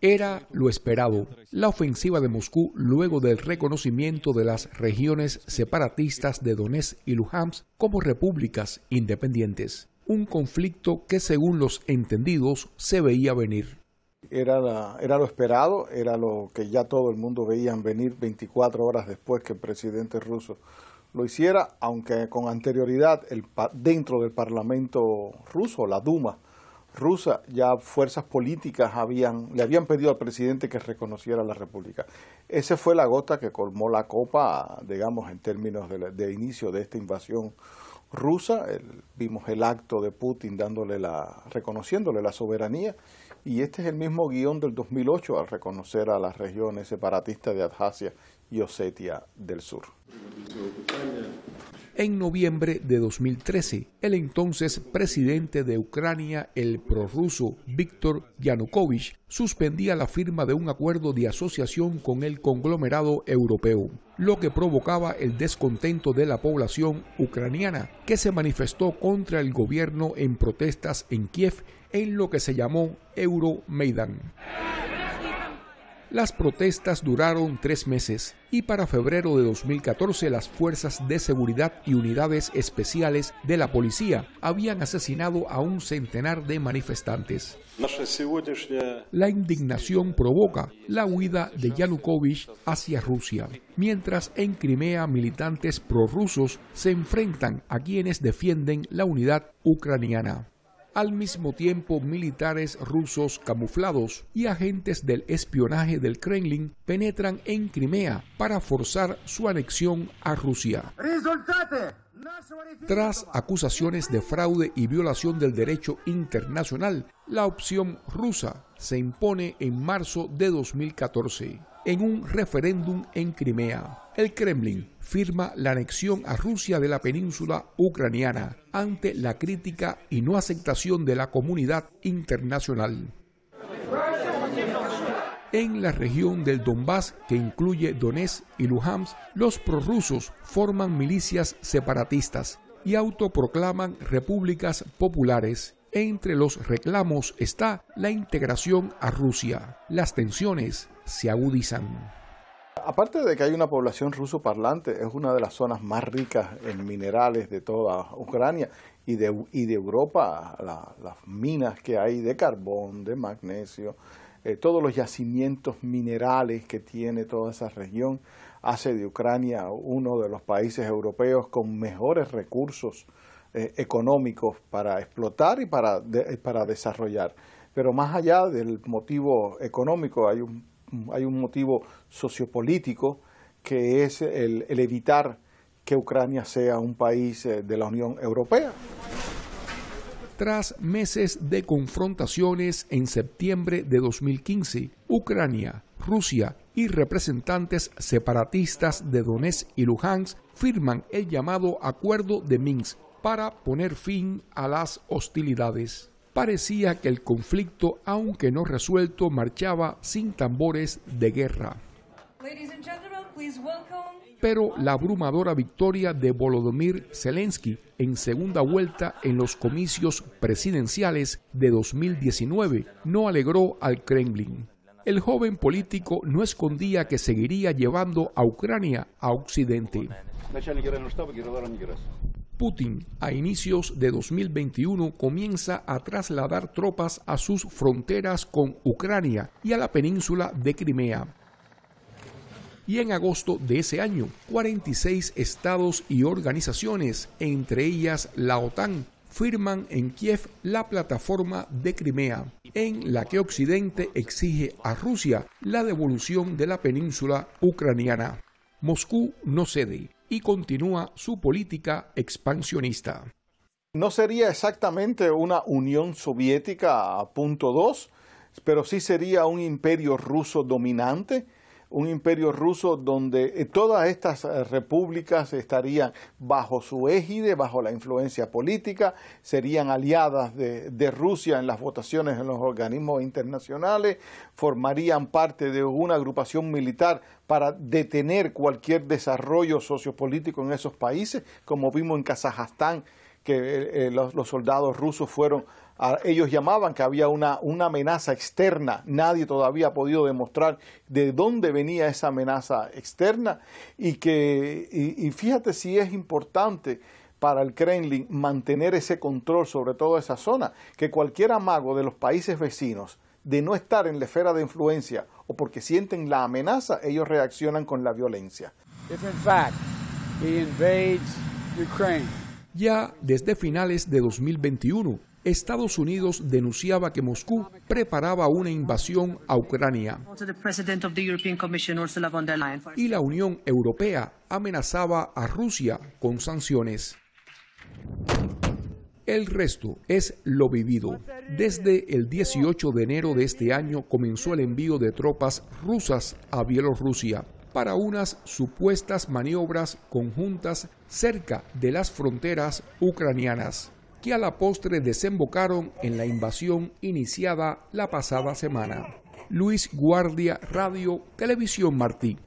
era lo esperado. La ofensiva de Moscú, luego del reconocimiento de las regiones separatistas de Donetsk y Luhansk como repúblicas independientes, un conflicto que según los entendidos se veía venir. Era, era lo esperado, era lo que ya todo el mundo veía venir 24 horas después que el presidente ruso lo hiciera, aunque con anterioridad el, dentro del Parlamento ruso, la Duma rusa, ya fuerzas políticas le habían pedido al presidente que reconociera la República. Esa fue la gota que colmó la copa, digamos, en términos de, inicio de esta invasión rusa. vimos el acto de Putin dándole la, reconociéndole la soberanía. Y este es el mismo guión del 2008 al reconocer a las regiones separatistas de Abjasia y Osetia del Sur. En noviembre de 2013, el entonces presidente de Ucrania, el prorruso Víctor Yanukovych, suspendía la firma de un acuerdo de asociación con el conglomerado europeo, lo que provocaba el descontento de la población ucraniana, que se manifestó contra el gobierno en protestas en Kiev en lo que se llamó Euromaidan. Las protestas duraron tres meses y para febrero de 2014 las fuerzas de seguridad y unidades especiales de la policía habían asesinado a un centenar de manifestantes. La indignación provoca la huida de Yanukovych hacia Rusia, mientras en Crimea militantes prorrusos se enfrentan a quienes defienden la unidad ucraniana al mismo tiempo militares rusos camuflados y agentes del espionaje del Kremlin penetran en Crimea para forzar su anexión a Rusia. Tras acusaciones de fraude y violación del derecho internacional, la opción rusa se impone en marzo de 2014 en un referéndum en Crimea. El Kremlin firma la anexión a Rusia de la península ucraniana ante la crítica y no aceptación de la comunidad internacional. En la región del Donbass, que incluye Donetsk y Luhansk, los prorrusos forman milicias separatistas y autoproclaman repúblicas populares. Entre los reclamos está la integración a Rusia. Las tensiones se agudizan. Aparte de que hay una población ruso parlante, es una de las zonas más ricas en minerales de toda Ucrania y de, Europa, las minas que hay de carbón, de magnesio, eh, todos los yacimientos minerales que tiene toda esa región, hace de Ucrania uno de los países europeos con mejores recursos eh, económicos para explotar y para, para desarrollar. Pero más allá del motivo económico, hay un hay un motivo sociopolítico que es el, evitar que Ucrania sea un país eh, de la Unión Europea. Tras meses de confrontaciones en septiembre de 2015, Ucrania, Rusia y representantes separatistas de Donetsk y Luhansk firman el llamado Acuerdo de Minsk para poner fin a las hostilidades parecía que el conflicto, aunque no resuelto, marchaba sin tambores de guerra. Pero la abrumadora victoria de Volodymyr Zelensky en segunda vuelta en los comicios presidenciales de 2019 no alegró al Kremlin. El joven político no escondía que seguiría llevando a Ucrania a Occidente. Putin a inicios de 2021 comienza a trasladar tropas a sus fronteras con Ucrania y a la península de Crimea. Y en agosto de ese año, 46 estados y organizaciones, entre ellas la OTAN, firman en Kiev la plataforma de Crimea, en la que Occidente exige a Rusia la devolución de la península ucraniana. Moscú no cede y continúa su política expansionista. No sería exactamente una Unión Soviética a punto dos... pero sí sería un imperio ruso dominante un imperio ruso donde eh, todas estas eh, repúblicas estarían bajo su égide, bajo la influencia política, serían aliadas de, Rusia en las votaciones en los organismos internacionales, formarían parte de una agrupación militar para detener cualquier desarrollo sociopolítico en esos países, como vimos en Kazajstán, que eh, los soldados rusos fueron ellos llamaban que había una, una amenaza externa. Nadie todavía ha podido demostrar de dónde venía esa amenaza externa. Y, que, y fíjate si es importante para el Kremlin mantener ese control sobre toda esa zona, que cualquier amago de los países vecinos de no estar en la esfera de influencia o porque sienten la amenaza, ellos reaccionan con la violencia. Ya desde finales de 2021, Estados Unidos denunciaba que Moscú preparaba una invasión a Ucrania. Y la Unión Europea amenazaba a Rusia con sanciones. El resto es lo vivido. Desde el 18 de enero de este año comenzó el envío de tropas rusas a Bielorrusia para unas supuestas maniobras conjuntas cerca de las fronteras ucranianas que a la postre desembocaron en la invasión iniciada la pasada semana. Luis Guardia, Radio, Televisión Martí.